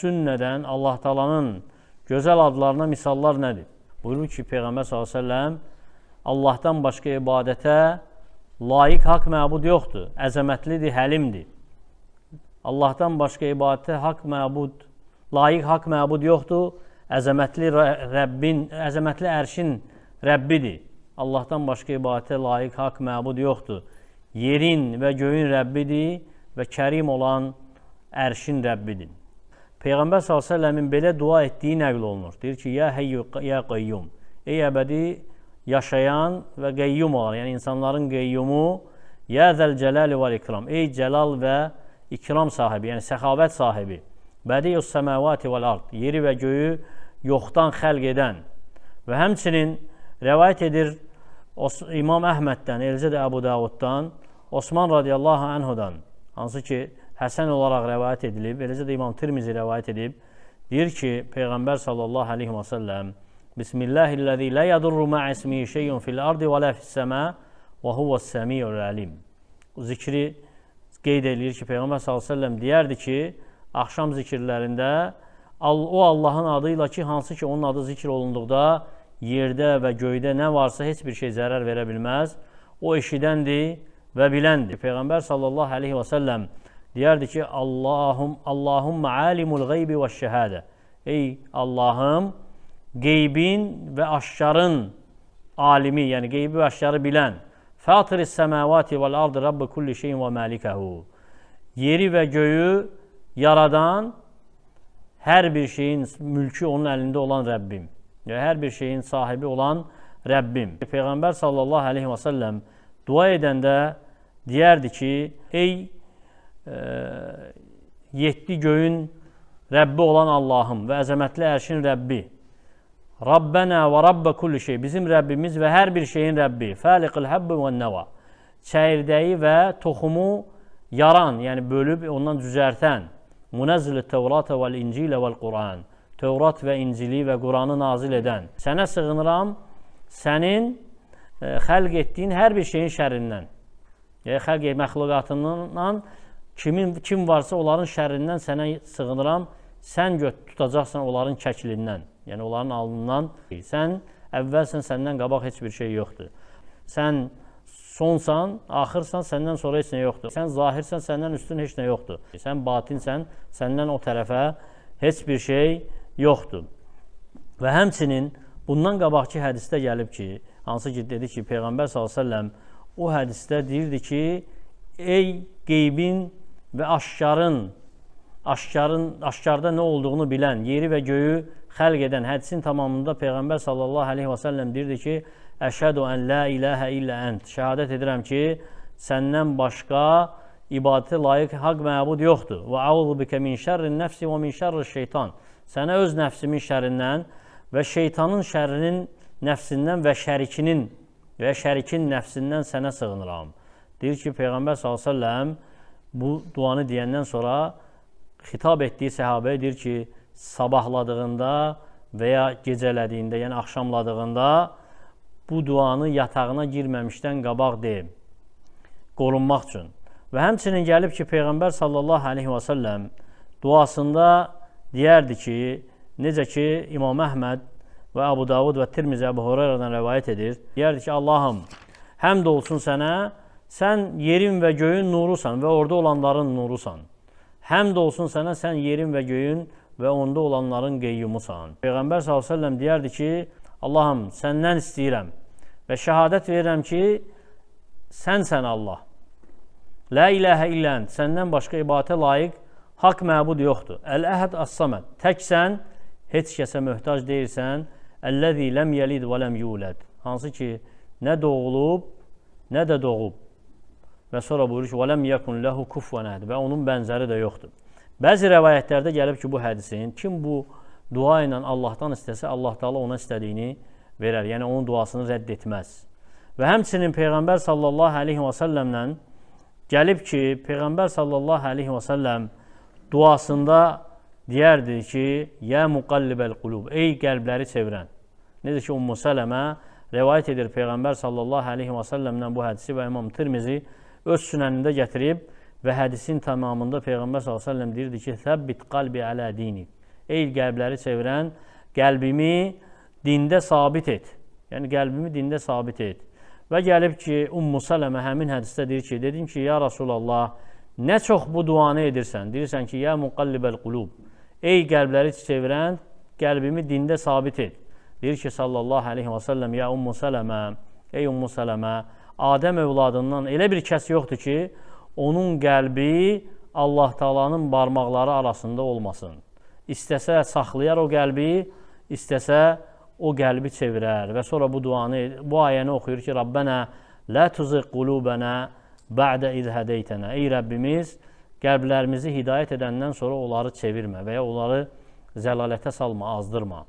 sünnədən Allah Taalanın gözəl adlarına misallar nədir? Buyurur ki, Peyğəmbər s.ə.v Allahdan başqa ibadətə layiq haqq məbud yoxdur. Əzəmətlidir, həlimdir. Allahdan başqa ibadətə haqq məbud, layiq haqq məbud yoxdur. Əzəmətli Rəbbin, əzəmətli ərşin Rəbbidir. Allahdan başqa ibadətə layiq haqq məbud yoxdur. Yerin və göyün Rəbbidir və kərim olan ərşin Rəbbidir. Peyğəmbər s.ə.v-in belə dua etdiyi nəql olunur. Deyir ki, ya heyyu, ya qayyum. Ey əbədi yaşayan və qayyum olan, yəni insanların qayyumu, ya zəl cələli və ikram. Ey cəlal və ikram sahibi, yəni səxavət sahibi. Bədiyus səməvati vəl ard. Yeri və göyü yoxdan xəlq edən. Və həmçinin rəvayət edir İmam Əhməddən, eləcə də Əbu Davuddan, Osman radiyallahu anhudan, hansı ki, Həsən olaraq rəvayət edilib, eləcə də İmam Tirmizi rəvayət edib. Deyir ki, Peyğəmbər sallallahu əleyhi və səlləm: "Bismillahillazi la yadurru ma'a ismihi şey'un fil ardi və la fis-sama və huves-semi'ul alim." O zikri qeyd eləyir ki, Peyğəmbər sallallahu əleyhi və səlləm deyərdi ki, axşam zikirlərində o Allahın adı ilə ki, hansı ki onun adı zikr olunduqda yerdə və göydə nə varsa heç bir şey zərər verə bilməz. O eşidəndir və biləndir. Peyğəmbər sallallahu əleyhi və səlləm Deyərdi ki, Allahum, Allahum alimul qeybi və şəhədə. Ey Allahım, qeybin və aşkarın alimi, yəni qeybi və aşkarı bilən, Fatiri səməvati vəl ardı Rabbi kulli şeyin və məlikəhu. Yeri və göyü yaradan, hər bir şeyin mülkü onun əlində olan Rəbbim. Yəni, hər bir şeyin sahibi olan Rəbbim. Peyğəmbər sallallahu aleyhi və səlləm dua edəndə deyərdi ki, ey yetdi göyün Rəbbi olan Allahım və əzəmətli ərşin Rəbbi. Rabbənə və Rabbə kulli şey. Bizim Rəbbimiz və hər bir şeyin Rəbbi. Fəliqil həbbi və nəva. Çəyirdəyi və toxumu yaran, yəni bölüb ondan düzərtən. Munəzzilü Tevratə vəl İncilə vəl Quran. Tevrat və İncili və Quranı nazil edən. Sənə sığınıram, sənin ə, xəlq etdiyin hər bir şeyin şərindən. Yəni xəlq məxluqatından Kimin kim varsa onların şərrindən sənə sığınıram. Sən göt tutacaqsan onların kəklindən, yəni onların alnından. Sən əvvəlsən, səndən qabaq heç bir şey yoxdur. Sən sonsan, axırsan, səndən sonra heç nə yoxdur. Sən zahirsən, səndən üstün heç nə yoxdur. Sən batinsən, səndən o tərəfə heç bir şey yoxdur. Və həmçinin bundan qabaqki hədisdə gəlib ki, hansı ki dedi ki, Peyğəmbər sallallahu əleyhi və səlləm o hədisdə deyirdi ki, ey qeybin və aşkarın aşkarın aşkarda nə olduğunu bilən, yeri və göyü xəlq edən hədisin tamamında Peyğəmbər sallallahu əleyhi və səlləm deyirdi ki: "Əşhədu ən la ilahə illə ənt." Şahadət edirəm ki, səndən başqa ibadətə layiq haqq məbud yoxdur. Və auzu bikə min şerrin nəfsi və min şerri şeytan. Sənə öz nəfsimin şərrindən və şeytanın şərrinin nəfsindən və şərikinin və şərikin nəfsindən sənə sığınıram. Deyir ki, Peyğəmbər sallallahu əleyhi və səlləm bu duanı deyəndən sonra xitab etdiyi səhabə deyir ki, sabahladığında və ya gecələdiyində, yəni axşamladığında bu duanı yatağına girməmişdən qabaq de, qorunmaq üçün. Və həmçinin gəlib ki, Peyğəmbər sallallahu aleyhi və səlləm duasında deyərdi ki, necə ki, İmam Əhməd və Əbu Davud və Tirmizi Əbu Horeyradan rəvayət edir. Deyərdi ki, Allahım, həmd olsun sənə, Sən yerin və göyün nurusan və orada olanların nurusan. Həmd olsun sənə, sən yerin və göyün və onda olanların qeyyumusan. Peyğəmbər s.ə.v deyərdi ki, Allahım, səndən istəyirəm və şəhadət verirəm ki, sənsən Allah. Lə iləhə illənd, səndən başqa ibadətə layiq haqq məbud yoxdur. Əl-əhəd as-saməd, təksən, heç kəsə möhtac deyilsən. Əlləzi ləm yəlid və ləm yuləd. Hansı ki, nə doğulub, nə də doğub. Və sonra buyurur ki, "Vələm yekun lehu kufuwan ahad" və onun bənzəri də yoxdur. Bəzi rəvayətlərdə gəlib ki, bu hədisin kim bu dua ilə Allahdan istəsə, Allah Taala ona istədiyini verər. Yəni onun duasını rədd etməz. Və həmçinin Peyğəmbər sallallahu əleyhi və səlləmlə gəlib ki, Peyğəmbər sallallahu əleyhi və səlləm duasında deyərdi ki, "Ya muqallibəl qulub", ey qəlbləri çevirən. Necə ki, Ümmü Sələmə rivayet edir Peyğəmbər sallallahu əleyhi və səlləmdən bu hədisi və İmam Tirmizi öz sünənində gətirib və hədisin tamamında Peyğəmbər s.ə.v deyirdi ki, Səbbit qalbi ələ dini. Ey qəlbləri çevirən, qəlbimi dində sabit et. Yəni, qəlbimi dində sabit et. Və gəlib ki, Ummu Sələmə həmin hədisdə deyir ki, dedim ki, ya Rasulallah, nə çox bu duanı edirsən? Deyirsən ki, ya muqallibəl qulub. Ey qəlbləri çevirən, qəlbimi dində sabit et. Deyir ki, sallallahu aleyhi və səlləm, ya Ummu Sələmə, ey Ummu Sələmə, Adəm övladından elə bir kəs yoxdur ki, onun qəlbi Allah Taalanın barmaqları arasında olmasın. İstəsə saxlayar o qəlbi, istəsə o qəlbi çevirər və sonra bu duanı bu ayəni oxuyur ki, Rabbənə la tuziq qulubana ba'da iz hadaytana. Ey Rəbbimiz, qəlblərimizi hidayət edəndən sonra onları çevirmə və ya onları zəlalətə salma, azdırma.